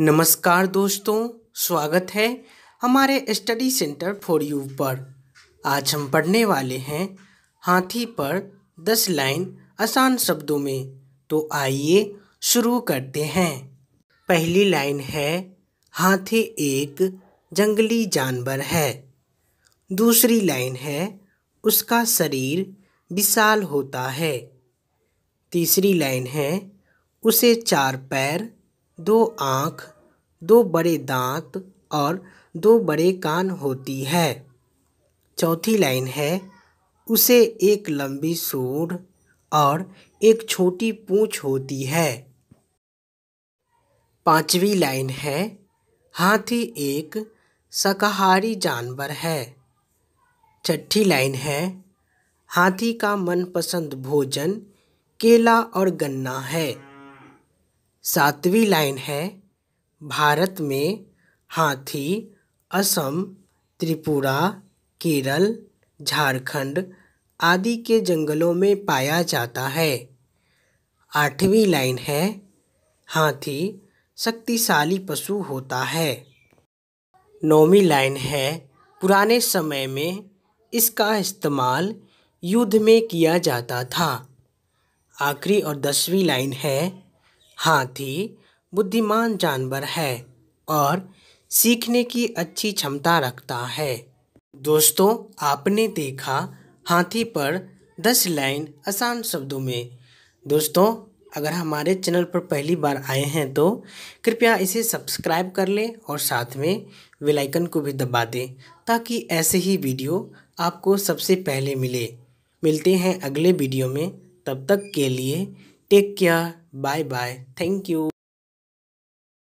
नमस्कार दोस्तों स्वागत है हमारे स्टडी सेंटर फॉर यू पर आज हम पढ़ने वाले हैं हाथी पर दस लाइन आसान शब्दों में तो आइए शुरू करते हैं पहली लाइन है हाथी एक जंगली जानवर है दूसरी लाइन है उसका शरीर विशाल होता है तीसरी लाइन है उसे चार पैर दो आँख दो बड़े दांत और दो बड़े कान होती है चौथी लाइन है उसे एक लंबी सूंड और एक छोटी पूँछ होती है पांचवी लाइन है हाथी एक शाकाहारी जानवर है छठी लाइन है हाथी का मनपसंद भोजन केला और गन्ना है सातवीं लाइन है भारत में हाथी असम त्रिपुरा केरल झारखंड आदि के जंगलों में पाया जाता है आठवीं लाइन है हाथी शक्तिशाली पशु होता है नौवीं लाइन है पुराने समय में इसका इस्तेमाल युद्ध में किया जाता था आखिरी और दसवीं लाइन है हाथी बुद्धिमान जानवर है और सीखने की अच्छी क्षमता रखता है दोस्तों आपने देखा हाथी पर दस लाइन आसान शब्दों में दोस्तों अगर हमारे चैनल पर पहली बार आए हैं तो कृपया इसे सब्सक्राइब कर लें और साथ में बेल आइकन को भी दबा दें ताकि ऐसे ही वीडियो आपको सबसे पहले मिले मिलते हैं अगले वीडियो में तब तक के लिए take care Bye bye. Thank you.